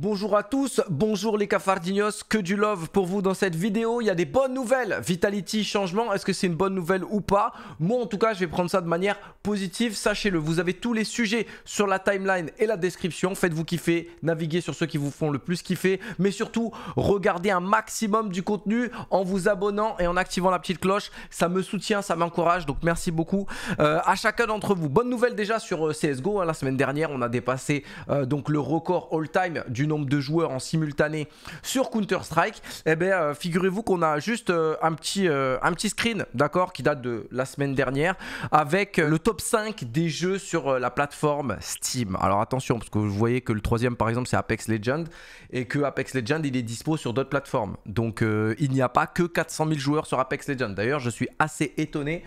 Bonjour à tous, bonjour les cafardinos, que du love pour vous dans cette vidéo, il y a des bonnes nouvelles, Vitality, changement, est-ce que c'est une bonne nouvelle ou pas Moi en tout cas je vais prendre ça de manière positive, sachez-le, vous avez tous les sujets sur la timeline et la description, faites-vous kiffer, naviguez sur ceux qui vous font le plus kiffer, mais surtout regardez un maximum du contenu en vous abonnant et en activant la petite cloche, ça me soutient, ça m'encourage, donc merci beaucoup euh, à chacun d'entre vous. Bonne nouvelle déjà sur euh, CSGO, hein. la semaine dernière on a dépassé euh, donc le record all-time du nombre de joueurs en simultané sur Counter-Strike, eh bien, euh, figurez-vous qu'on a juste euh, un, petit, euh, un petit screen, d'accord, qui date de la semaine dernière, avec le top 5 des jeux sur la plateforme Steam. Alors attention, parce que vous voyez que le troisième, par exemple, c'est Apex Legends, et que Apex Legends, il est dispo sur d'autres plateformes. Donc, il n'y a pas que 400 000 joueurs sur Apex Legends. D'ailleurs, je suis assez étonné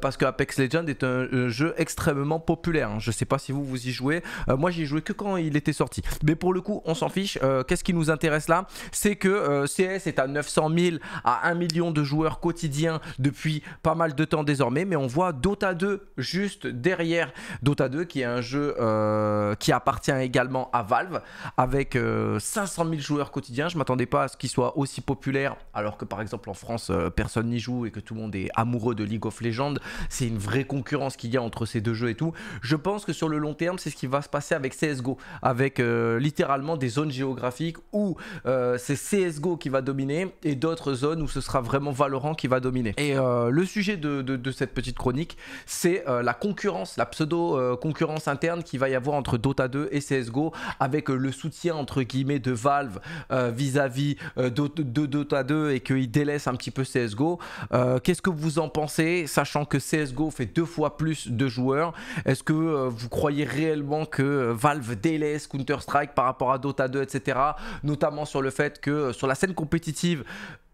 parce que Apex Legends est un jeu extrêmement populaire. Hein. Je ne sais pas si vous vous y jouez. moi, j'y jouais que quand il était sorti. Mais pour le coup, on s'en fiche. Euh, qu'est-ce qui nous intéresse là C'est que euh, CS est à 900 000 à 1 million de joueurs quotidiens depuis pas mal de temps désormais. Mais on voit Dota 2 juste derrière. Dota 2 qui est un jeu euh, qui appartient également à Valve avec 500 000 joueurs quotidiens. Je ne m'attendais pas à ce qu'il soit aussi populaire alors que par exemple en France personne n'y joue et que tout le monde est amoureux de League of Legends. C'est une vraie concurrence qu'il y a entre ces deux jeux et tout. Je pense que sur le long terme c'est ce qui va se passer avec CSGO. Avec littéralement des zones géographiques où euh, c'est CSGO qui va dominer et d'autres zones où ce sera vraiment Valorant qui va dominer. Et euh, le sujet de, cette petite chronique, c'est euh, la concurrence, la pseudo-concurrence interne qui va y avoir entre Dota 2 et CSGO avec le soutien entre guillemets de Valve vis-à-vis de, de, Dota 2 et qu'il délaisse un petit peu CSGO. Qu'est-ce que vous en pensez, sachant que CSGO fait deux fois plus de joueurs Est-ce que vous croyez réellement que Valve délaisse Counter-Strike par rapport à Dota à 2, etc. Notamment sur le fait que euh, sur la scène compétitive,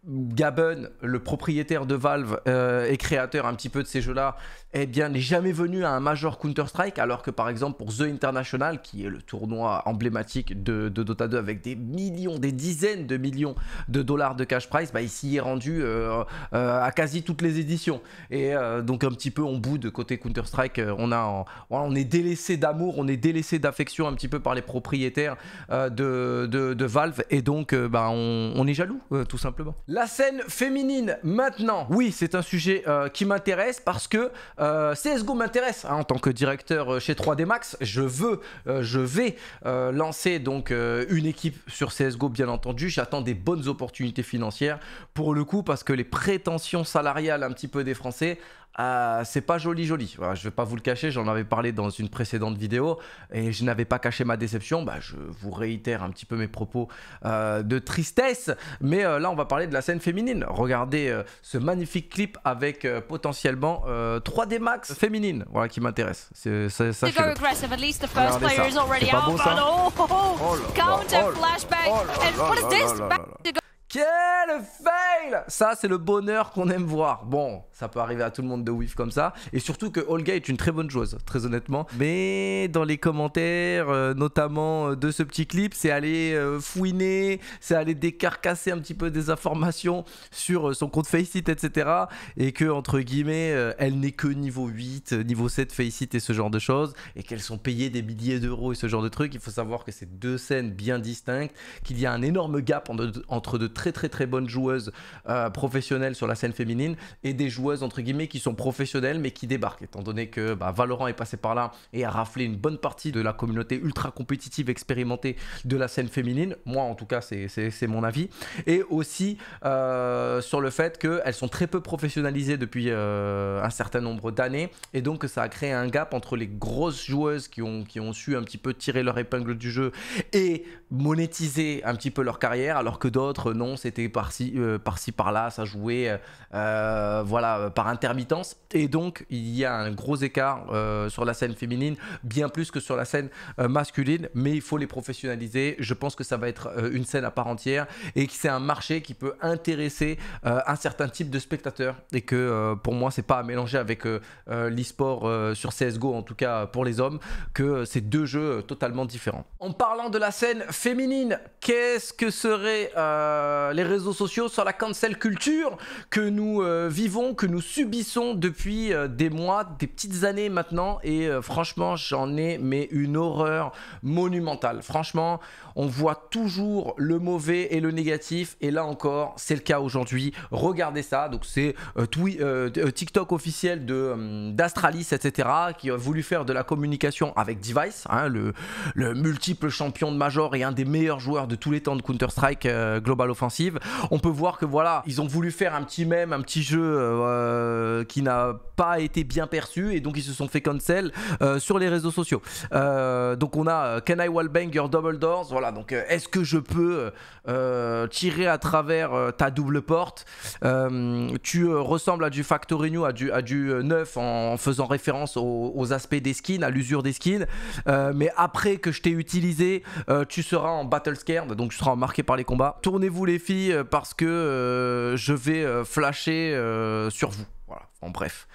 Gaben, le propriétaire de Valve euh, et créateur un petit peu de ces jeux-là, eh bien, n'est jamais venu à un major Counter-Strike, alors que par exemple pour The International, qui est le tournoi emblématique de, Dota 2 avec des millions, des dizaines de millions de dollars de cash prize, bah, il s'y est rendu euh, euh, à quasi toutes les éditions. Et donc un petit peu on de côté Counter-Strike, on, on est délaissé d'amour, on est délaissé d'affection un petit peu par les propriétaires de, Valve, et donc bah, on, est jaloux, tout simplement. La scène féminine maintenant, oui c'est un sujet euh, qui m'intéresse parce que euh, CSGO m'intéresse hein, en tant que directeur euh, chez 3D Max, je veux, je vais lancer donc une équipe sur CSGO bien entendu, j'attends des bonnes opportunités financières pour le coup parce que les prétentions salariales un petit peu des Français c'est pas joli joli. Voilà, je vais pas vous le cacher, j'en avais parlé dans une précédente vidéo et je n'avais pas caché ma déception. Bah, je vous réitère un petit peu mes propos de tristesse, mais là on va parler de la scène féminine. Regardez ce magnifique clip avec potentiellement 3D Max féminine, voilà qui m'intéresse. C'est ça. ça quel fail Ça, c'est le bonheur qu'on aime voir. Bon, ça peut arriver à tout le monde de whiff comme ça. Et surtout que Olga est une très bonne joueuse, très honnêtement. Mais dans les commentaires, euh, notamment euh, de ce petit clip, c'est aller euh, fouiner, c'est aller décarcasser un petit peu des informations sur son compte Faceit, etc. Et que, entre guillemets, elle n'est que niveau 8, niveau 7 Faceit et ce genre de choses. Et qu'elles sont payées des milliers d'euros et ce genre de trucs. Il faut savoir que c'est deux scènes bien distinctes, qu'il y a un énorme gap entre deux très très très bonnes joueuses euh, professionnelles sur la scène féminine et des joueuses entre guillemets qui sont professionnelles mais qui débarquent. Étant donné que bah, Valorant est passé par là et a raflé une bonne partie de la communauté ultra compétitive expérimentée de la scène féminine, moi en tout cas c'est mon avis, et aussi euh, sur le fait qu'elles sont très peu professionnalisées depuis euh, un certain nombre d'années et donc que ça a créé un gap entre les grosses joueuses qui ont, qui ont su un petit peu tirer leur épingle du jeu et monétiser un petit peu leur carrière alors que d'autres n'ont c'était par-ci, euh, par-ci, par-là, ça jouait euh, euh, voilà, par intermittence. Et donc, il y a un gros écart sur la scène féminine, bien plus que sur la scène masculine, mais il faut les professionnaliser. Je pense que ça va être une scène à part entière et que c'est un marché qui peut intéresser un certain type de spectateurs Et que pour moi, c'est pas à mélanger avec l'e-sport sur CSGO, en tout cas pour les hommes, que c'est deux jeux totalement différents. En parlant de la scène féminine, qu'est-ce que serait euh, les réseaux sociaux, sur la cancel culture que nous euh, vivons, que nous subissons depuis euh, des mois, des petites années maintenant. Et franchement, j'en ai mais une horreur monumentale. Franchement, on voit toujours le mauvais et le négatif. Et là encore, c'est le cas aujourd'hui. Regardez ça. Donc c'est TikTok officiel de d'Astralis, etc., qui a voulu faire de la communication avec Device, hein, le, le multiple champion de Major et un des meilleurs joueurs de tous les temps de Counter-Strike Global Offensive on peut voir que voilà, ils ont voulu faire un petit même un petit jeu euh, qui n'a pas été bien perçu et donc ils se sont fait cancel euh, sur les réseaux sociaux. Euh, donc on a Can I Wallbang Your Double Doors Voilà, donc est-ce que je peux tirer à travers ta double porte Tu ressembles à du Factory New, à du, à du neuf en faisant référence aux, aspects des skins, à l'usure des skins. mais après que je t'ai utilisé, tu seras en battle scared, donc tu seras marqué par les combats. Tournez-vous les euh, parce que euh, je vais euh, flasher sur vous. Voilà, en bref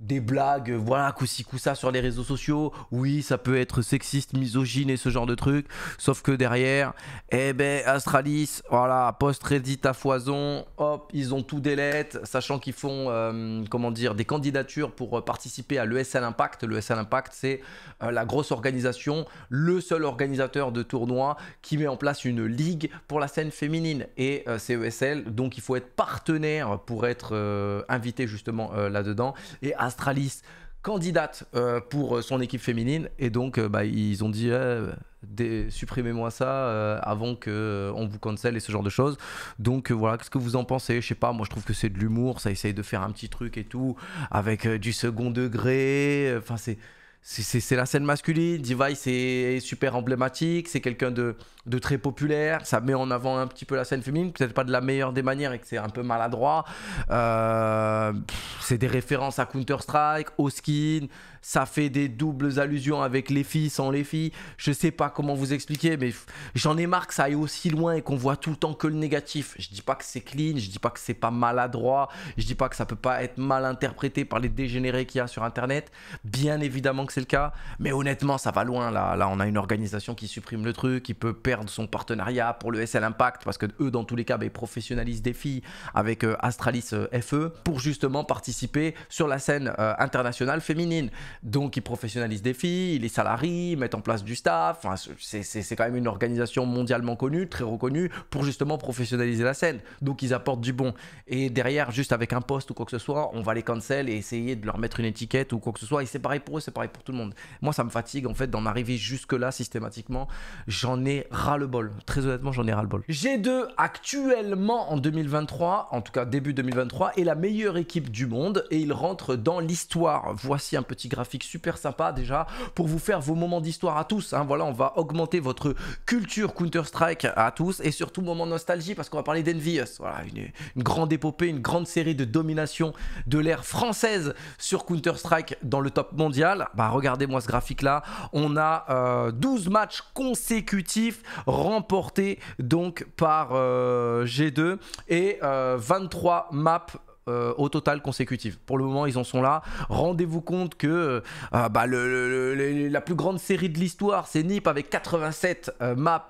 des blagues, voilà, coup ça sur les réseaux sociaux. Oui, ça peut être sexiste, misogyne et ce genre de truc. Sauf que derrière, eh ben, Astralis, voilà, post-Reddit à foison, hop, ils ont tout lettres sachant qu'ils font, euh, comment dire, des candidatures pour euh, participer à l'ESL Impact. L'ESL Impact, c'est euh, la grosse organisation, le seul organisateur de tournoi qui met en place une ligue pour la scène féminine. Et c'est ESL, donc il faut être partenaire pour être invité justement là-dedans. Et Astralis candidate euh, pour euh, son équipe féminine et donc euh, bah, ils ont dit eh, supprimez-moi ça avant que on vous cancel et ce genre de choses donc voilà qu'est-ce que vous en pensez je sais pas moi je trouve que c'est de l'humour ça essaye de faire un petit truc et tout avec du second degré enfin c'est c'est la scène masculine. Device c'est super emblématique, c'est quelqu'un de, très populaire. Ça met en avant un petit peu la scène féminine, peut-être pas de la meilleure des manières et que c'est un peu maladroit. Euh, c'est des références à Counter-Strike, au skin, ça fait des doubles allusions avec les filles, sans les filles. Je sais pas comment vous expliquer, mais j'en ai marre que ça aille aussi loin et qu'on voit tout le temps que le négatif. Je dis pas que c'est clean, je dis pas que c'est pas maladroit, je dis pas que ça peut pas être mal interprété par les dégénérés qu'il y a sur internet. Bien évidemment que c'est le cas, mais honnêtement, ça va loin là. Là, on a une organisation qui supprime le truc, qui peut perdre son partenariat pour le SL Impact parce que eux, dans tous les cas, ils ben, professionnalisent des filles avec euh, Astralis euh, FE pour justement participer sur la scène euh, internationale féminine. Donc ils professionnalisent des filles, les salariés, mettent en place du staff. Enfin, c'est quand même une organisation mondialement connue, très reconnue, pour justement professionnaliser la scène. Donc ils apportent du bon. Et derrière, juste avec un poste ou quoi que ce soit, on va les cancel et essayer de leur mettre une étiquette ou quoi que ce soit. Et c'est pareil pour eux, c'est pareil pour tout le monde. Moi, ça me fatigue en fait d'en arriver jusque-là systématiquement. J'en ai ras le bol. Très honnêtement, j'en ai ras le bol. G2 actuellement en 2023, en tout cas début 2023, est la meilleure équipe du monde et il rentre dans l'histoire. Voici un petit graphique super sympa déjà pour vous faire vos moments d'histoire à tous. Hein. Voilà, on va augmenter votre culture Counter-Strike à tous et surtout moment nostalgie parce qu'on va parler d'Envious. Voilà, une, grande épopée, une grande série de domination de l'ère française sur Counter-Strike dans le top mondial. Bah, regardez-moi ce graphique-là. On a 12 euh, matchs consécutifs remportés donc par euh, G2 et 23 euh, maps euh, au total consécutif Pour le moment, ils en sont là. Rendez-vous compte que euh, ah, bah, le, la plus grande série de l'histoire, c'est NIP avec 87 euh, maps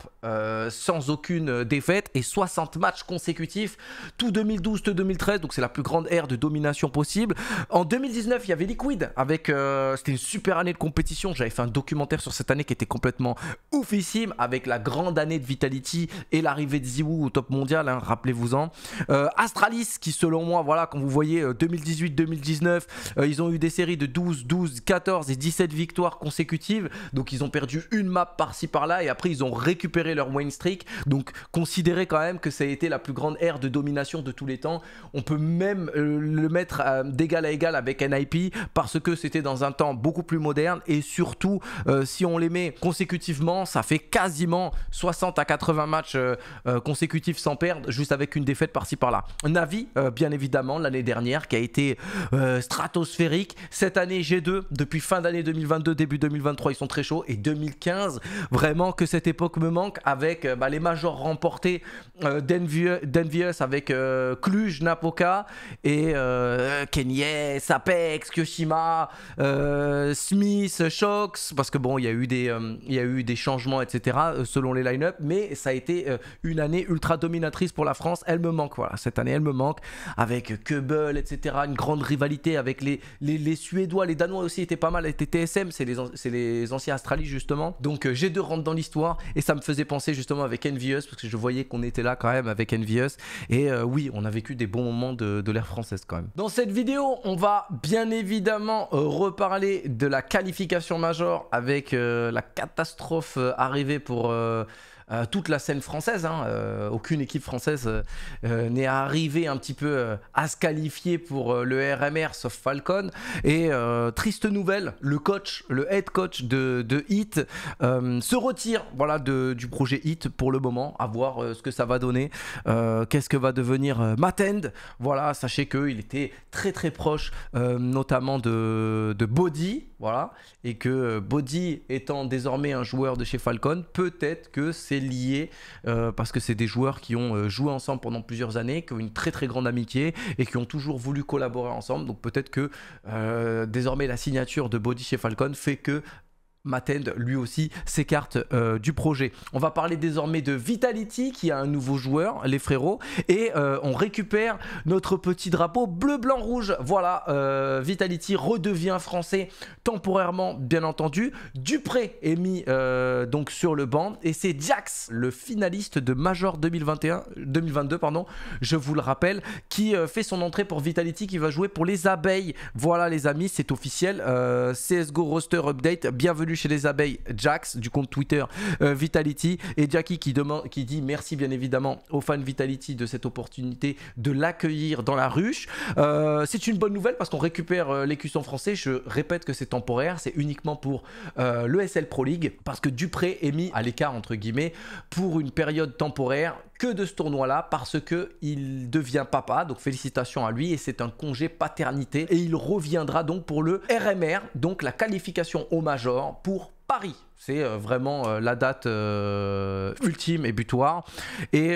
sans aucune défaite et 60 matchs consécutifs, tout 2012, 2013, donc c'est la plus grande ère de domination possible. En 2019, il y avait Liquid avec. C'était une super année de compétition. J'avais fait un documentaire sur cette année qui était complètement oufissime avec la grande année de Vitality et l'arrivée de Ziwoo au top mondial, hein, rappelez-vous-en. Astralis qui, selon moi, voilà quand vous voyez 2018-2019, euh, euh, ils ont eu des séries de 12, 12, 14 et 17 victoires consécutives. Donc ils ont perdu une map par-ci par-là et après ils ont récupéré leur win streak. Donc considérez quand même que ça a été la plus grande ère de domination de tous les temps. On peut même euh, le mettre d'égal à égal avec NIP parce que c'était dans un temps beaucoup plus moderne et surtout si on les met consécutivement, ça fait quasiment 60 à 80 matchs consécutifs sans perdre, juste avec une défaite par-ci par-là. Navi, bien évidemment l'année dernière qui a été euh, stratosphérique. Cette année G2, depuis fin d'année 2022, début 2023, ils sont très chauds. Et 2015, vraiment que cette époque me manque avec euh, bah, les majors remportés euh, Denvius avec Cluj, Napoca et Kenyes Apex Kyoshima, Smith, Shox, parce que bon, il y, a eu des, il y a eu des changements, etc., selon les line-up, mais ça a été une année ultra dominatrice pour la France. Elle me manque, voilà, cette année, elle me manque avec Keubel, etc. Une grande rivalité avec les, les, Suédois, les Danois aussi étaient pas mal, étaient TSM, c'est les, anciens Astralis justement. Donc euh, j'ai deux rentre dans l'histoire et ça me faisait penser justement avec Envious, parce que je voyais qu'on était là quand même avec Envious. Et euh, oui, on a vécu des bons moments de, l'ère française quand même. Dans cette vidéo, on va bien évidemment euh, reparler de la qualification majeure avec la catastrophe arrivée pour... Euh, toute la scène française. Hein, euh, aucune équipe française euh, n'est arrivée un petit peu à se qualifier pour le RMR, sauf Falcon. Et triste nouvelle, le coach, le head coach de, Hit se retire voilà, du projet Hit pour le moment, à voir ce que ça va donner, qu'est-ce que va devenir Matend. Voilà, sachez qu'il était très très proche, notamment de, de Body, voilà, et que Body étant désormais un joueur de chez Falcon, peut-être que c'est liés euh, parce que c'est des joueurs qui ont euh, joué ensemble pendant plusieurs années, qui ont une très très grande amitié et qui ont toujours voulu collaborer ensemble. Donc peut-être que euh, désormais la signature de Body chez Falcon fait que Matend lui aussi s'écarte euh, du projet. On va parler désormais de Vitality qui a un nouveau joueur, les frérots, et euh, on récupère notre petit drapeau bleu, blanc, rouge. Voilà, euh, Vitality redevient français temporairement, bien entendu. Dupré est mis donc sur le banc et c'est Jax, le finaliste de Major 2021, 2022, pardon, je vous le rappelle, qui fait son entrée pour Vitality qui va jouer pour les abeilles. Voilà les amis, c'est officiel. CSGO roster update, bienvenue chez les abeilles, Jax du compte Twitter euh, Vitality et Jackie qui, demande, qui dit merci bien évidemment aux fans Vitality de cette opportunité de l'accueillir dans la ruche. Euh, c'est une bonne nouvelle parce qu'on récupère euh, l'écusson français. Je répète que c'est temporaire, c'est uniquement pour SL Pro League parce que Dupré est mis à l'écart entre guillemets pour une période temporaire de ce tournoi-là parce que il devient papa. Donc félicitations à lui et c'est un congé paternité. Et il reviendra donc pour le RMR, donc la qualification au major pour Paris. C'est euh, vraiment euh, la date euh, ultime et butoir. Et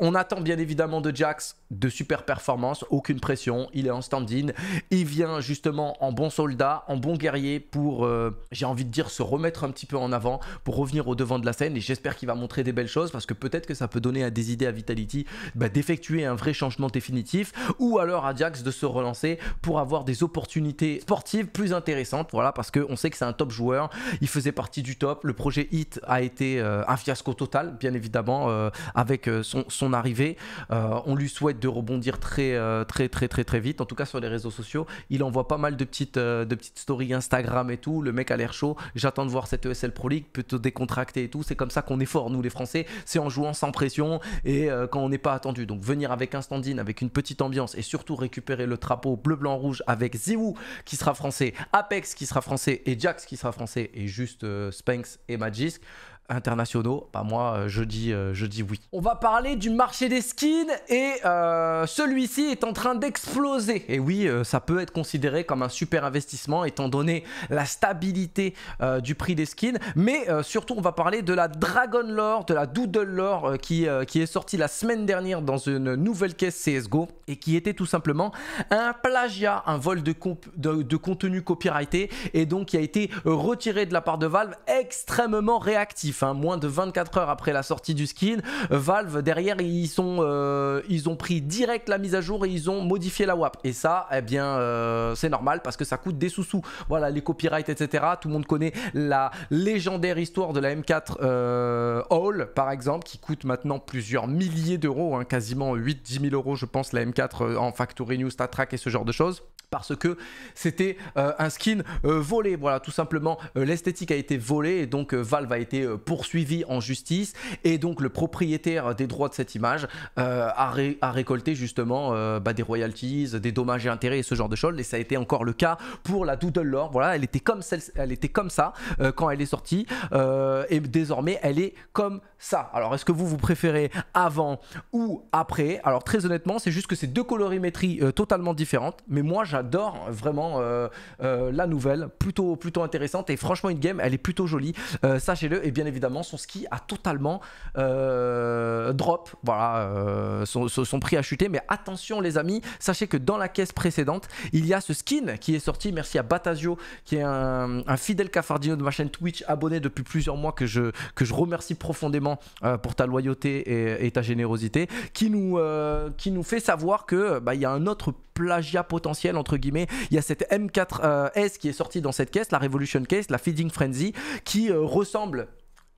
on attend bien évidemment de Jax de super performances, aucune pression, il est en stand-in, il vient justement en bon soldat, en bon guerrier pour, j'ai envie de dire, se remettre un petit peu en avant, pour revenir au devant de la scène et j'espère qu'il va montrer des belles choses parce que peut-être que ça peut donner à des idées à Vitality bah, d'effectuer un vrai changement définitif ou alors à Jax de se relancer pour avoir des opportunités sportives plus intéressantes, voilà, parce qu'on sait que c'est un top joueur, il faisait partie du top, le projet HIT a été euh, un fiasco total, bien évidemment, euh, avec euh, son, arrivée. on lui souhaite de rebondir très, très, très, très, très vite, en tout cas sur les réseaux sociaux. Il envoie pas mal de petites, de petites stories Instagram et tout. Le mec a l'air chaud. J'attends de voir cette ESL Pro League plutôt décontractée et tout. C'est comme ça qu'on est fort, nous les Français. C'est en jouant sans pression et quand on n'est pas attendu. Donc venir avec un stand-in, avec une petite ambiance et surtout récupérer le trapeau bleu-blanc-rouge avec Ziwu qui sera français, Apex qui sera français et Jax qui sera français et juste euh, Spanx et Magisk internationaux, pas bah, moi euh, je dis, euh, je dis oui. On va parler du marché des skins et euh, celui-ci est en train d'exploser. Et oui, ça peut être considéré comme un super investissement étant donné la stabilité du prix des skins. Mais surtout on va parler de la Dragon Lore, de la Doodle Lore qui, qui est sortie la semaine dernière dans une nouvelle caisse CSGO et qui était tout simplement un plagiat, un vol de, de contenu copyrighté et donc qui a été retiré de la part de Valve extrêmement réactif. Hein. moins de 24 heures après la sortie du skin, Valve derrière ils sont euh, ils ont pris direct la mise à jour et ils ont modifié la WAP. Et ça, eh bien, euh, c'est normal parce que ça coûte des sous-sous. Voilà, les copyrights, etc. Tout le monde connaît la légendaire histoire de la M4 euh, Hall, par exemple, qui coûte maintenant plusieurs milliers d'euros, hein. quasiment 8-10 000 euros, je pense, la M4 en Factory News, Track et ce genre de choses parce que c'était un skin volé. Voilà, tout simplement, l'esthétique a été volée et donc Valve a été poursuivi en justice et donc le propriétaire des droits de cette image euh, a, récolté justement euh, bah, des royalties, des dommages et intérêts et ce genre de choses et ça a été encore le cas pour la Doodle Lore. Voilà, elle était comme, elle était comme ça euh, quand elle est sortie et désormais elle est comme ça. Alors est-ce que vous vous préférez avant ou après Alors très honnêtement, c'est juste que c'est deux colorimétries euh, totalement différentes, mais moi j'adore vraiment euh, euh, la nouvelle, plutôt plutôt intéressante et franchement une game, elle est plutôt jolie. Sachez-le et bien évidemment son ski a totalement drop, voilà, son, son, prix a chuté, mais attention les amis, sachez que dans la caisse précédente, il y a ce skin qui est sorti. Merci à Batasio qui est un, fidèle cafardino de ma chaîne Twitch, abonné depuis plusieurs mois que je que je remercie profondément euh, pour ta loyauté et, ta générosité, qui nous, euh, qui nous fait savoir que bah, il y a un autre plagiat potentiel entre guillemets. Il y a cette M4S euh, qui est sortie dans cette caisse, la Revolution Case, la Feeding Frenzy, qui ressemble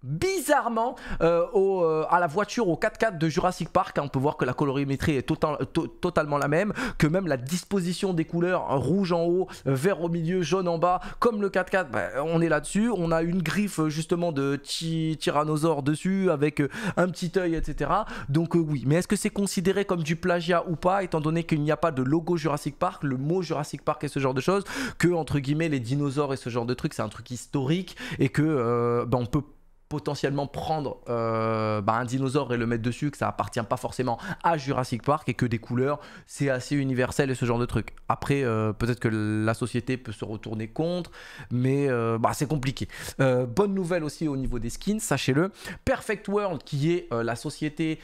bizarrement euh, euh, à la voiture au 4x4 de Jurassic Park. Hein, on peut voir que la colorimétrie est totalement la même, que même la disposition des couleurs, hein, rouge en haut, euh, vert au milieu, jaune en bas, comme le 4x4, bah, on est là-dessus. On a une griffe justement de tyrannosaure dessus avec un petit œil, etc. Donc oui, mais est-ce que c'est considéré comme du plagiat ou pas, étant donné qu'il n'y a pas de logo Jurassic Park, le mot Jurassic Park et ce genre de choses, que entre guillemets les dinosaures et ce genre de trucs, c'est un truc historique et que bah, on peut potentiellement prendre euh, bah, un dinosaure et le mettre dessus, que ça appartient pas forcément à Jurassic Park et que des couleurs, c'est assez universel et ce genre de truc. Après, euh, peut-être que la société peut se retourner contre, mais euh, bah, c'est compliqué. bonne nouvelle aussi au niveau des skins, sachez-le. Perfect World, qui est la société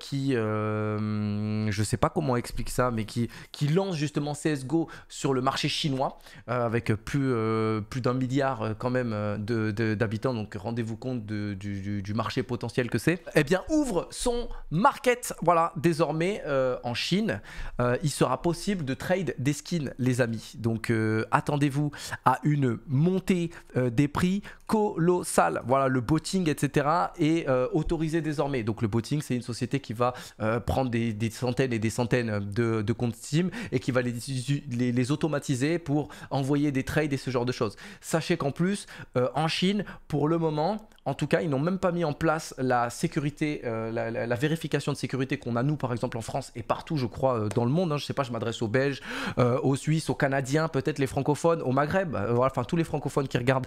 qui, je sais pas comment on explique ça, mais qui, qui lance justement CSGO sur le marché chinois, avec plus, plus d'un milliard quand même d'habitants, de, donc rendez-vous compte du, marché potentiel que c'est, eh bien ouvre son market. Voilà, désormais euh, en Chine, euh, il sera possible de trade des skins, les amis. Donc euh, attendez-vous à une montée des prix colossale. Voilà, le botting, etc. est autorisé désormais. Donc le botting, c'est une société qui va prendre des, centaines et des centaines de, comptes Steam et qui va les, automatiser pour envoyer des trades et ce genre de choses. Sachez qu'en plus, en Chine, pour le moment, en en tout cas, ils n'ont même pas mis en place la sécurité, euh, la, vérification de sécurité qu'on a nous, par exemple, en France et partout, je crois, euh, dans le monde. Je hein. Je sais pas, je m'adresse aux Belges, euh, aux Suisses, aux Canadiens, peut-être les francophones, au Maghreb, enfin tous les francophones qui regardent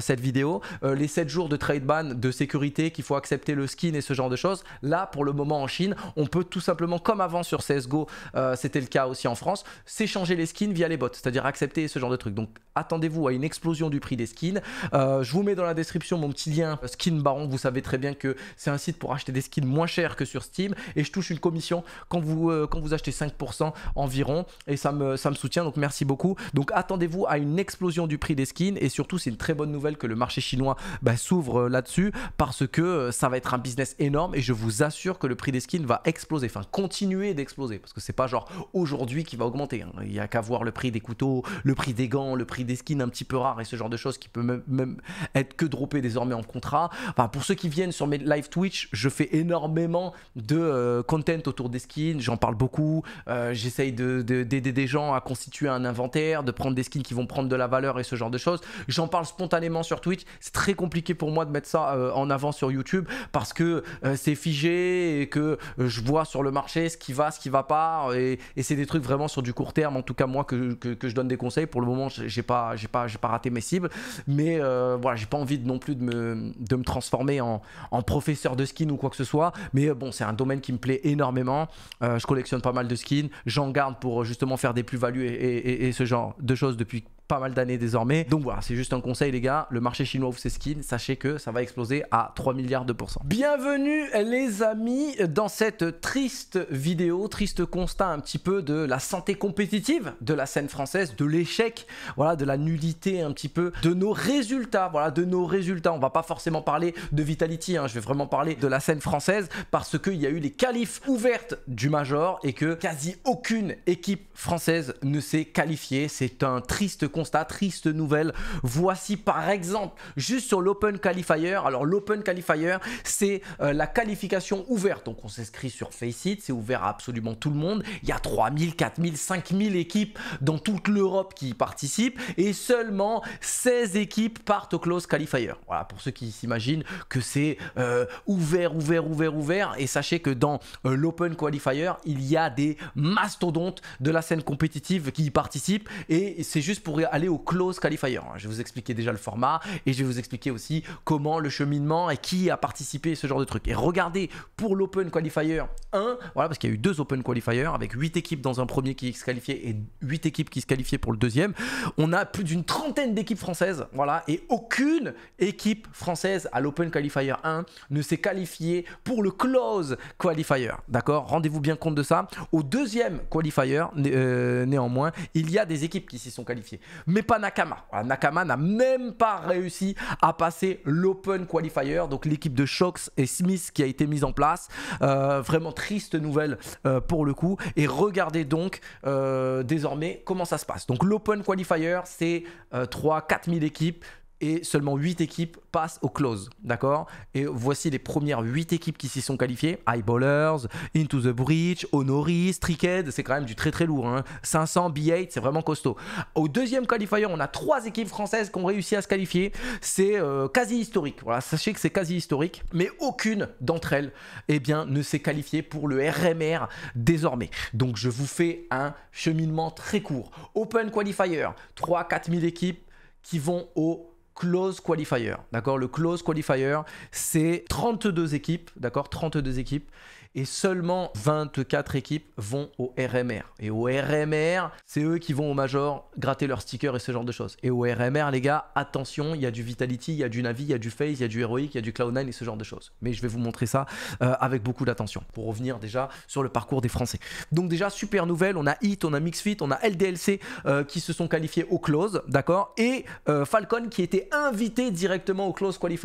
cette vidéo. les 7 jours de trade ban de sécurité qu'il faut accepter le skin et ce genre de choses. Là, pour le moment, en Chine, on peut tout simplement, comme avant sur CSGO, c'était le cas aussi en France, s'échanger les skins via les bots, c'est-à-dire accepter ce genre de trucs. Donc attendez-vous à une explosion du prix des skins. je vous mets dans la description mon petit lien Skin Baron, vous savez très bien que c'est un site pour acheter des skins moins chers que sur Steam et je touche une commission quand vous, euh, quand vous achetez 5% environ et ça me, ça me soutient donc merci beaucoup. Donc attendez-vous à une explosion du prix des skins et surtout c'est une très bonne nouvelle que le marché chinois bah, s'ouvre euh, là-dessus parce que euh, ça va être un business énorme et je vous assure que le prix des skins va exploser, enfin continuer d'exploser parce que c'est pas genre aujourd'hui qui va augmenter. Hein. Il n'y a qu'à voir le prix des couteaux, le prix des gants, le prix des skins un petit peu rares et ce genre de choses qui peut même, même être que droppé désormais en contrat pour ceux qui viennent sur mes live Twitch, je fais énormément de euh, content autour des skins, j'en parle beaucoup. Euh, j'essaye d'aider de, des gens à constituer un inventaire, de prendre des skins qui vont prendre de la valeur et ce genre de choses. J'en parle spontanément sur Twitch. C'est très compliqué pour moi de mettre ça euh, en avant sur YouTube parce que c'est figé et que je vois sur le marché ce qui va, ce qui va pas. Et, c'est des trucs vraiment sur du court terme. En tout cas, moi que, je donne des conseils. Pour le moment, j'ai pas, pas, raté mes cibles. Mais voilà, j'ai pas envie non plus de me de me transformer en, en, professeur de skin ou quoi que ce soit. Mais euh, bon, c'est un domaine qui me plaît énormément. Euh, je collectionne pas mal de skins. J'en garde pour euh, justement faire des plus-values et, ce genre de choses depuis pas mal d'années désormais. Donc voilà, c'est juste un conseil les gars, le marché chinois ouvre ses skins, sachez que ça va exploser à 3 milliards de pourcents. Bienvenue les amis dans cette triste vidéo, triste constat un petit peu de la santé compétitive de la scène française, de l'échec, voilà, de la nullité un petit peu, de nos résultats, voilà, de nos résultats. On va pas forcément parler de Vitality, hein. je vais vraiment parler de la scène française parce qu'il y a eu les qualifs ouvertes du Major et que quasi aucune équipe française ne s'est qualifiée. C'est un triste constat, triste nouvelle. Voici par exemple, juste sur l'Open Qualifier. Alors l'Open Qualifier, c'est euh, la qualification ouverte. Donc on s'inscrit sur Faceit, c'est ouvert à absolument tout le monde. Il y a 3000, 4000, 5000 équipes dans toute l'Europe qui y participent et seulement 16 équipes partent au Close Qualifier. Voilà, pour ceux qui Imagine que c'est euh, ouvert, ouvert, ouvert, ouvert. Et sachez que dans euh, l'Open Qualifier, il y a des mastodontes de la scène compétitive qui y participent. Et c'est juste pour aller au Close Qualifier. Je vais vous expliquer déjà le format et je vais vous expliquer aussi comment le cheminement et qui a participé, ce genre de truc. Et regardez pour l'Open Qualifier 1, voilà, parce qu'il y a eu deux Open Qualifier avec 8 équipes dans un premier qui se qualifiait et 8 équipes qui se qualifiaient pour le deuxième. On a plus d'une trentaine d'équipes françaises, voilà, et aucune équipe française à l'Open Qualifier 1 ne s'est qualifié pour le Close Qualifier. D'accord Rendez-vous bien compte de ça. Au deuxième qualifier, euh, néanmoins, il y a des équipes qui s'y sont qualifiées. Mais pas Nakama. Ah, Nakama n'a même pas réussi à passer l'Open Qualifier. Donc l'équipe de Shox et Smith qui a été mise en place. Euh, vraiment triste nouvelle euh, pour le coup. Et regardez donc désormais comment ça se passe. Donc l'Open Qualifier, c'est 3-4 000 équipes et seulement 8 équipes passent au close. D'accord Et voici les premières 8 équipes qui s'y sont qualifiées Eyeballers, Into the Breach, Honoris, Tricked, c'est quand même du très très lourd. 500, hein. B8, c'est vraiment costaud. Au deuxième qualifier, on a 3 équipes françaises qui ont réussi à se qualifier. C'est euh, quasi historique. Voilà, sachez que c'est quasi historique, mais aucune d'entre elles eh bien, ne s'est qualifiée pour le RMR désormais. Donc je vous fais un cheminement très court. Open Qualifier, 3-4 000 équipes qui vont au close qualifier. D'accord Le close qualifier, c'est 32 équipes, d'accord 32 équipes et seulement 24 équipes vont au RMR. Et au RMR, c'est eux qui vont au Major gratter leurs stickers et ce genre de choses. Et au RMR, les gars, attention, il y a du Vitality, il y a du Navi, il y a du FaZe, il y a du Heroic, il y a du Cloud9 et ce genre de choses. Mais je vais vous montrer ça euh, avec beaucoup d'attention pour revenir déjà sur le parcours des Français. Donc déjà, super nouvelle, on a Hit, on a Mixfit, on a LDLC euh, qui se sont qualifiés au close, d'accord Et euh, Falcon qui était invité directement au close qualifier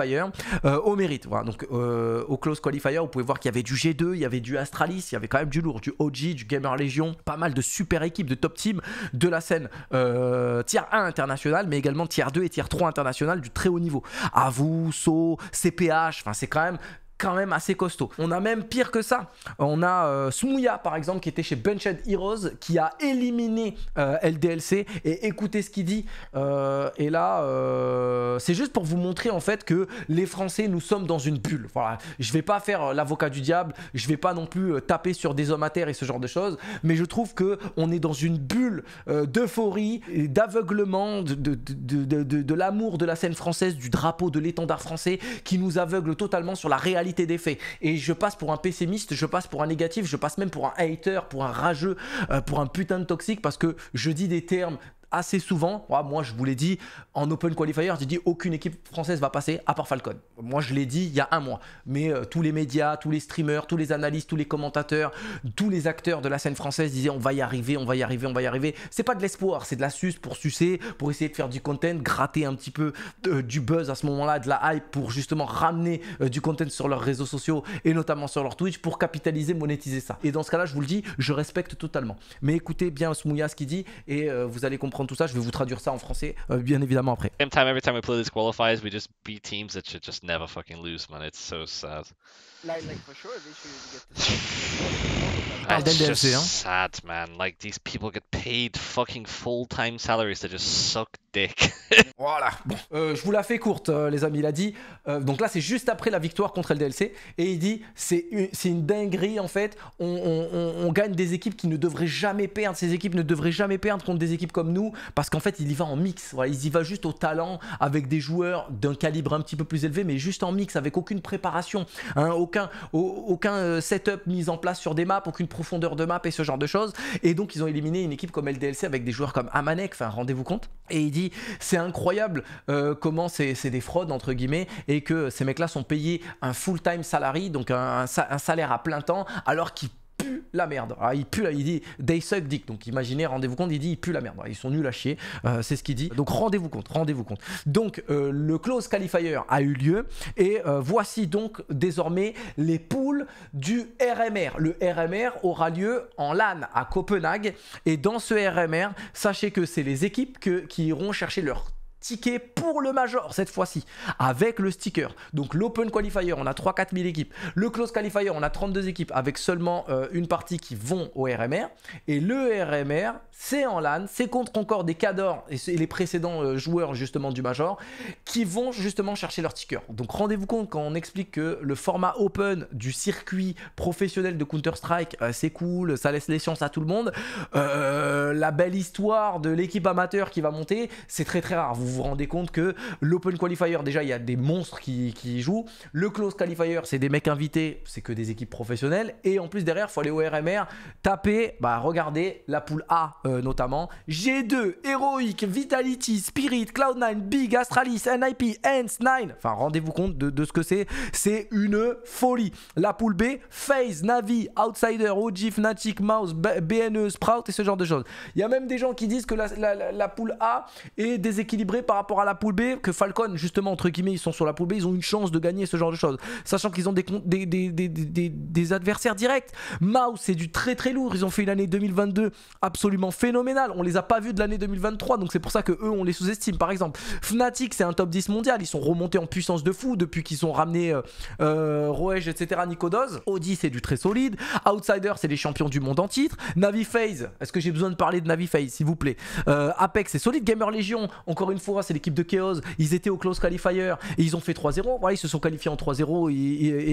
au mérite. Voilà, donc au close qualifier, vous pouvez voir qu'il y avait du G2, il y avait du Astralis, il y avait quand même du lourd, du OG, du Gamer Legion, pas mal de super équipes, de top teams de la scène euh, tier 1 international, mais également tier 2 et tier 3 international du très haut niveau. Avou, So, CPH, enfin c'est quand même quand même assez costaud. On a même pire que ça. On a euh, Smouya par exemple qui était chez Bunched Heroes qui a éliminé euh, LDLC et écoutez ce qu'il dit. Euh, et là, euh, c'est juste pour vous montrer en fait que les Français nous sommes dans une bulle. Voilà, je vais pas faire l'avocat du diable, je vais pas non plus taper sur des hommes à terre et ce genre de choses, mais je trouve que on est dans une bulle d'euphorie, d'aveuglement, de, de, de, de l'amour de la scène française, du drapeau, de l'étendard français qui nous aveugle totalement sur la réalité d'effet des faits. Et je passe pour un pessimiste, je passe pour un négatif, je passe même pour un hater, pour un rageux, euh, pour un putain de toxique parce que je dis des termes assez souvent, moi je vous l'ai dit, en Open Qualifier, j'ai dit aucune équipe française va passer à part Falcon. Moi je l'ai dit il y a un mois. Mais euh, tous les médias, tous les streamers, tous les analystes, tous les commentateurs, tous les acteurs de la scène française disaient on va y arriver, on va y arriver, on va y arriver. C'est pas de l'espoir, c'est de la suce pour sucer, pour essayer de faire du content, gratter un petit peu du buzz à ce moment-là, de la hype pour justement ramener euh, du content sur leurs réseaux sociaux et notamment sur leur Twitch pour capitaliser, monétiser ça. Et dans ce cas-là, je vous le dis, je respecte totalement. Mais écoutez bien ce ce qui dit et euh, vous allez comprendre comprendre tout ça. Je vais vous traduire ça en français, euh, bien évidemment après. Same time every time we play these qualifiers, we just beat teams that should just never fucking lose, man. It's so sad. Like, for sure, they should get this. Parle d'NDFC, hein. Sad, man. Like these people get paid fucking full time salaries they just suck voilà. Bon, euh, je vous la fais courte, euh, les amis. Il a dit. Euh, donc là, c'est juste après la victoire contre LDLC. Et il dit c'est une, une dinguerie, en fait. On, gagne des équipes qui ne devraient jamais perdre. Ces équipes ne devraient jamais perdre contre des équipes comme nous. Parce qu'en fait, il y va en mix. il y va juste au talent avec des joueurs d'un calibre un petit peu plus élevé, mais juste en mix, avec aucune préparation, hein, aucun, aucun setup mis en place sur des maps, aucune profondeur de map et ce genre de choses. Et donc, ils ont éliminé une équipe comme LDLC avec des joueurs comme Amanek. Enfin, rendez-vous compte. Et il dit c'est incroyable euh, comment c'est des fraudes, entre guillemets, et que ces mecs-là sont payés un full-time salarié, donc un, salaire à plein temps, alors qu'ils la merde. Ah, il pue, il dit they suck dick. Donc imaginez, rendez-vous compte, il dit il pue la merde. ils sont nuls à chier, euh, c'est ce qu'il dit. Donc rendez-vous compte, rendez-vous compte. Donc euh, le close qualifier a eu lieu et euh, voici donc désormais les poules du RMR. Le RMR aura lieu en LAN à Copenhague et dans ce RMR, sachez que c'est les équipes que, qui iront chercher leur ticket pour le Major cette fois-ci, avec le sticker. Donc l'Open Qualifier, on a 3-4 000 équipes. Le Close Qualifier, on a 32 équipes avec seulement euh, une partie qui vont au RMR. Et le RMR, c'est en LAN, c'est contre encore des cadors et, les précédents euh, joueurs justement du Major qui vont justement chercher leur sticker. Donc rendez-vous compte quand on explique que le format Open du circuit professionnel de Counter-Strike, euh, c'est cool, ça laisse les chances à tout le monde. la belle histoire de l'équipe amateur qui va monter, c'est très très rare. Vous vous rendez compte que l'Open Qualifier, déjà, il y a des monstres qui, jouent. Le Close Qualifier, c'est des mecs invités, c'est que des équipes professionnelles. Et en plus, derrière, il faut aller au RMR, taper, bah, regardez la poule A euh, notamment. G2, Heroic, Vitality, Spirit, Cloud9, Big, Astralis, NIP, ends 9. Enfin, rendez-vous compte de, ce que c'est. C'est une folie. La poule B, FaZe, Navi, Outsider, OG, Fnatic, Mouse, BNE, Sprout et ce genre de choses. Il y a même des gens qui disent que la poule A est déséquilibrée par rapport à la poule B que Falcon, justement, entre guillemets, ils sont sur la poule B, ils ont une chance de gagner ce genre de choses. Sachant qu'ils ont des, des, des, adversaires directs. Mouse c'est du très très lourd. Ils ont fait une année 2022 absolument phénoménale. On les a pas vus de l'année 2023, donc c'est pour ça que eux, on les sous-estime. Par exemple, Fnatic, c'est un top 10 mondial. Ils sont remontés en puissance de fou depuis qu'ils ont ramené euh, euh etc. Nikodos Audi, c'est du très solide. Outsider, c'est les champions du monde en titre. Navi Phase, est-ce que j'ai besoin de parler de Navi Phase, s'il vous plaît euh, Apex, c'est solide. Gamer Legion, encore une fois, c'est l'équipe de Chaos. Ils étaient au close qualifier et ils ont fait 3-0. Voilà, ils se sont qualifiés en 3-0 et,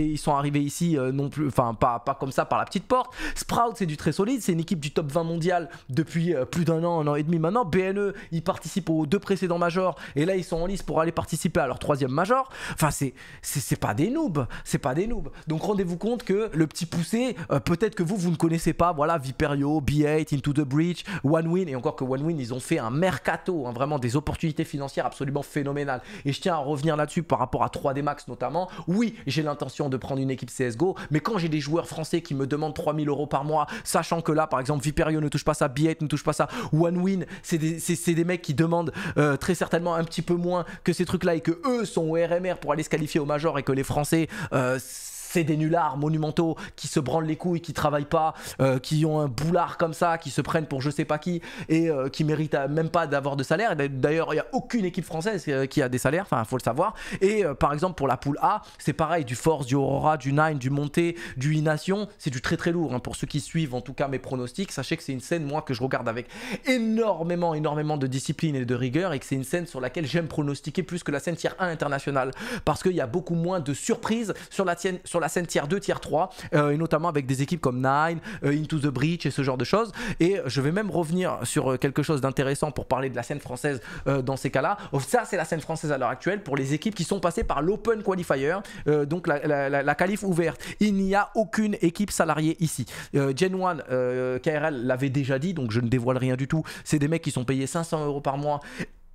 ils sont arrivés ici euh, non plus, enfin pas, comme ça par la petite porte. Sprout, c'est du très solide, c'est une équipe du top 20 mondial depuis euh, plus d'un an, un an et demi maintenant. BNE, ils participent aux deux précédents majors et là ils sont en lice pour aller participer à leur troisième major. Enfin, c'est c'est pas des noobs, c'est pas des noobs. Donc rendez-vous compte que le petit poussé, euh, peut-être que vous vous ne connaissez pas. Voilà, Viperio, B8, Into the Breach, One Win et encore que One Win, ils ont fait un mercato, hein, vraiment des opportunités financière absolument phénoménale. Et je tiens à revenir là-dessus par rapport à 3D Max notamment. Oui, j'ai l'intention de prendre une équipe CSGO, mais quand j'ai des joueurs français qui me demandent 3000 euros par mois, sachant que là, par exemple, Viperio ne touche pas ça, Billet ne touche pas ça, One Win, c'est des, des, mecs qui demandent euh, très certainement un petit peu moins que ces trucs-là et que eux sont au RMR pour aller se qualifier au Major et que les Français, euh, c'est des nullards monumentaux qui se branlent les couilles, qui travaillent pas, euh, qui ont un boulard comme ça, qui se prennent pour je sais pas qui et qui euh, qui méritent même pas d'avoir de salaire. D'ailleurs, il n'y a aucune équipe française euh, qui a des salaires, enfin, faut le savoir. Et par exemple, pour la poule A, c'est pareil du Force, du Aurora, du Nine, du Monté, du Ination, c'est du très très lourd. Hein. Pour ceux qui suivent en tout cas mes pronostics, sachez que c'est une scène, moi, que je regarde avec énormément, énormément de discipline et de rigueur et que c'est une scène sur laquelle j'aime pronostiquer plus que la scène tiers 1 internationale parce qu'il y a beaucoup moins de surprises sur la, tienne, la scène tier 2, tier 3, et notamment avec des équipes comme Nine, euh, Into the Breach et ce genre de choses. Et je vais même revenir sur euh, quelque chose d'intéressant pour parler de la scène française euh, dans ces cas-là. Oh, ça, c'est la scène française à l'heure actuelle pour les équipes qui sont passées par l'Open Qualifier, donc la, la, qualif ouverte. Il n'y a aucune équipe salariée ici. Gen 1, KRL l'avait déjà dit, donc je ne dévoile rien du tout. C'est des mecs qui sont payés 500 euros par mois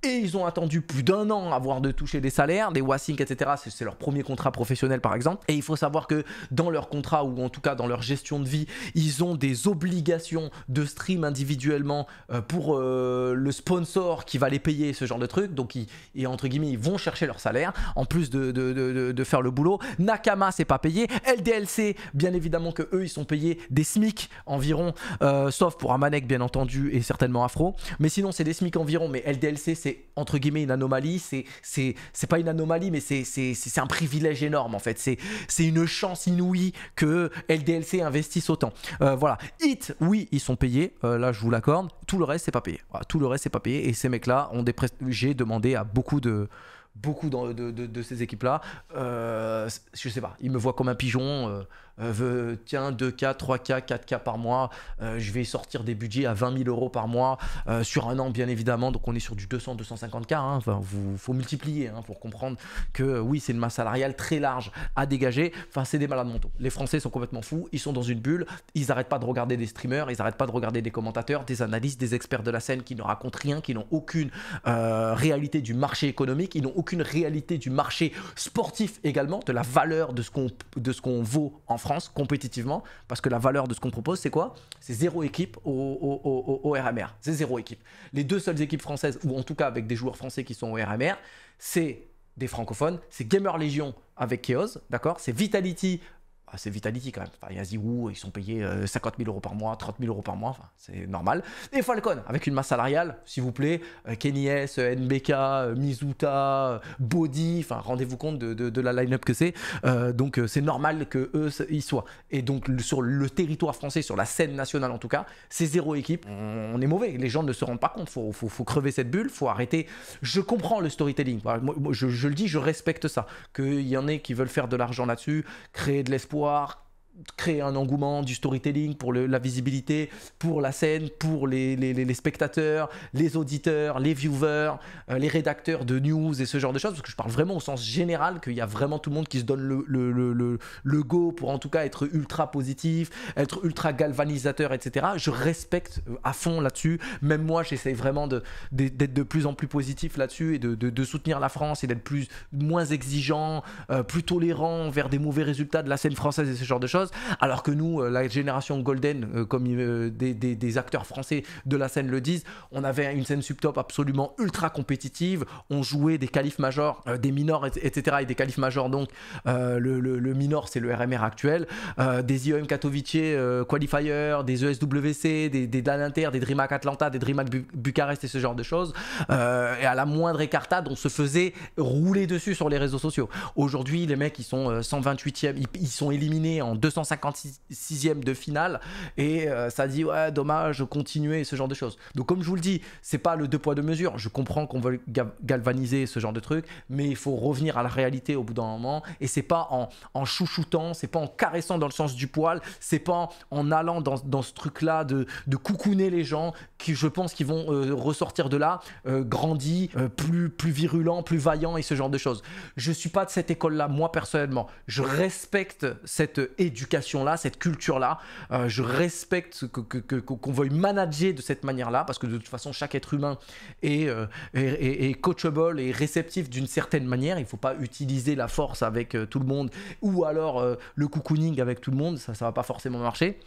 et ils ont attendu plus d'un an avant de toucher des salaires, des Wasink, etc. C'est leur premier contrat professionnel par exemple. Et il faut savoir que dans leur contrat, ou en tout cas dans leur gestion de vie, ils ont des obligations de stream individuellement euh, pour euh, le sponsor qui va les payer, ce genre de truc. Donc, ils, et entre guillemets, ils vont chercher leur salaire en plus de, faire le boulot. Nakama, c'est pas payé. LDLC, bien évidemment que eux, ils sont payés des SMIC environ, euh, sauf pour Amanek, bien entendu, et certainement Afro. Mais sinon, c'est des SMIC environ, mais LDLC, c'est c'est entre guillemets une anomalie, c'est pas une anomalie, mais c'est un privilège énorme en fait. C'est une chance inouïe que LDLC investisse autant. Euh, voilà. Hit, oui, ils sont payés, euh, là je vous l'accorde. Tout le reste, c'est pas payé. tout le reste, c'est pas payé. Et ces mecs-là ont des J'ai demandé à beaucoup de beaucoup de, ces équipes-là. Euh, je sais pas, ils me voient comme un pigeon. Euh, tiens, 2K, 3K, 4K par mois, euh, je vais sortir des budgets à 20 000 euros par mois euh, sur un an, bien évidemment. Donc on est sur du 200, 250K. Hein. Enfin, vous, faut multiplier hein, pour comprendre que oui, c'est une masse salariale très large à dégager. Enfin, c'est des malades mentaux. Les Français sont complètement fous, ils sont dans une bulle, ils n'arrêtent pas de regarder des streamers, ils n'arrêtent pas de regarder des commentateurs, des analystes, des experts de la scène qui ne racontent rien, qui n'ont aucune réalité du marché économique, ils n'ont aucune réalité du marché sportif également, de la valeur de ce qu'on qu'on vaut en France compétitivement parce que la valeur de ce qu'on propose, c'est quoi C'est zéro équipe au, RMR. C'est zéro équipe. Les deux seules équipes françaises, ou en tout cas avec des joueurs français qui sont au RMR, c'est des francophones, c'est Gamer légion avec Chaos, d'accord C'est Vitality c'est Vitality quand même. il y a ils sont payés 50 euh, 000 euros par mois, 30 000 euros par mois, c'est normal. Et Falcon, avec une masse salariale, s'il vous plaît, euh, Kenny S, euh, NBK, Mizuta, Body, enfin, rendez-vous compte de, la line-up que c'est. donc, c'est normal que y soient. Et donc, sur le territoire français, sur la scène nationale en tout cas, c'est zéro équipe. On est mauvais. Les gens ne se rendent pas compte. Faut, faut, crever cette bulle, faut arrêter. Je comprends le storytelling. je, je le dis, je respecte ça. Qu'il y en ait qui veulent faire de l'argent là-dessus, créer de l'espoir voir créer un engouement, du storytelling pour la visibilité, pour la scène, pour les, spectateurs, les auditeurs, les viewers, euh, les rédacteurs de news et ce genre de choses, parce que je parle vraiment au sens général, qu'il y a vraiment tout le monde qui se donne le, le, le, go pour en tout cas être ultra positif, être ultra galvanisateur, etc. Je respecte euh, à fond là-dessus, même moi j'essaie vraiment d'être de, d'être de, plus en plus positif là-dessus et de, de, soutenir la France et d'être plus moins exigeant, euh, plus tolérant vers des mauvais résultats de la scène française et ce genre de choses. Alors que nous, euh, la génération golden, euh, comme euh, des, acteurs français de la scène le disent, on avait une scène subtop absolument ultra compétitive. On jouait des qualifs majors, des minors, etc. Et des qualifs majeurs donc le, minor, c'est le RMR actuel. des IOM e Katowice qualifier, des ESWC, des, des Inter des DreamHack Atlanta, des DreamHack Bucarest et ce genre de choses. et à la moindre écartade, on se faisait rouler dessus sur les réseaux sociaux. Aujourd'hui, les mecs, ils sont 128e, ils, ils sont éliminés en 200 56 e de finale et euh, ça dit ouais dommage continuer ce genre de choses. Donc comme je vous le dis, c'est pas le deux poids deux mesures. Je comprends qu'on veut galvaniser ce genre de truc, mais il faut revenir à la réalité au bout d'un moment et c'est pas en, en chouchoutant, c'est pas en caressant dans le sens du poil, c'est pas en, allant dans, dans ce truc là de, de coucouner les gens qui je pense qu'ils vont euh, ressortir de là euh, grandi plus plus virulent plus vaillant et ce genre de choses. Je suis pas de cette école là moi personnellement. Je respecte cette éducation éducation-là, cette culture-là. Euh, je respecte qu'on que, qu'on veuille manager de cette manière-là, parce que de toute façon, chaque être humain est, euh, coachable et réceptif d'une certaine manière. Il faut pas utiliser la force avec euh, tout le monde, ou alors le cocooning avec tout le monde, ça ça va pas forcément marcher.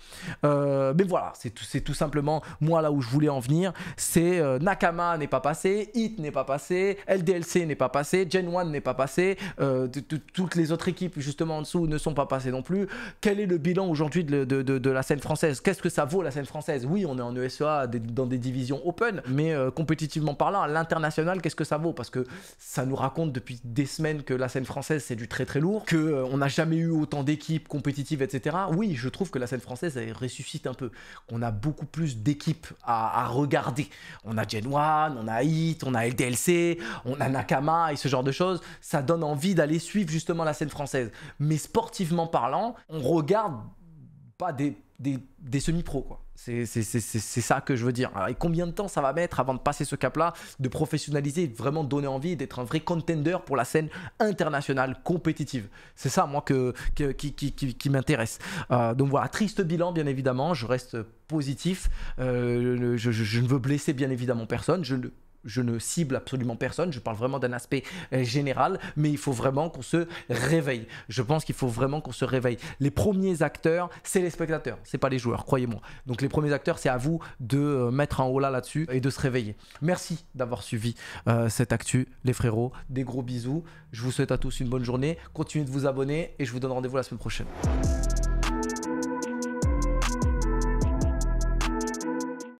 mais voilà, c'est tout, tout, simplement moi là où je voulais en venir. C'est Nakama n'est pas passé, Hit n'est pas passé, LDLC n'est pas passé, Gen 1 n'est pas passé, toutes les autres équipes justement en dessous ne sont pas passées non plus quel est le bilan aujourd'hui de, de, de, la scène française Qu'est-ce que ça vaut la scène française Oui, on est en e ESEA, dans des divisions open, mais euh, compétitivement parlant, à l'international, qu'est-ce que ça vaut Parce que ça nous raconte depuis des semaines que la scène française, c'est du très très lourd, qu'on euh, on n'a jamais eu autant d'équipes compétitives, etc. Oui, je trouve que la scène française, elle ressuscite un peu. On a beaucoup plus d'équipes à, regarder. On a Gen One, on a Hit, on a LDLC, on a Nakama et ce genre de choses. Ça donne envie d'aller suivre justement la scène française. Mais sportivement parlant, on regarde pas des, semi-pros, quoi. C'est ça que je veux dire. et combien de temps ça va mettre avant de passer ce cap-là, de professionnaliser, vraiment donner envie, d'être un vrai contender pour la scène internationale compétitive C'est ça, moi, que, qui, m'intéresse. Euh, donc voilà, triste bilan, bien évidemment. Je reste positif. Euh, je, ne veux blesser, bien évidemment, personne. Je ne je ne cible absolument personne, je parle vraiment d'un aspect euh, général, mais il faut vraiment qu'on se réveille. Je pense qu'il faut vraiment qu'on se réveille. Les premiers acteurs, c'est les spectateurs, c'est pas les joueurs, croyez-moi. Donc les premiers acteurs, c'est à vous de euh, mettre un haut là-dessus et de se réveiller. Merci d'avoir suivi euh, cette actu, les frérots. Des gros bisous. Je vous souhaite à tous une bonne journée. Continuez de vous abonner et je vous donne rendez-vous la semaine prochaine.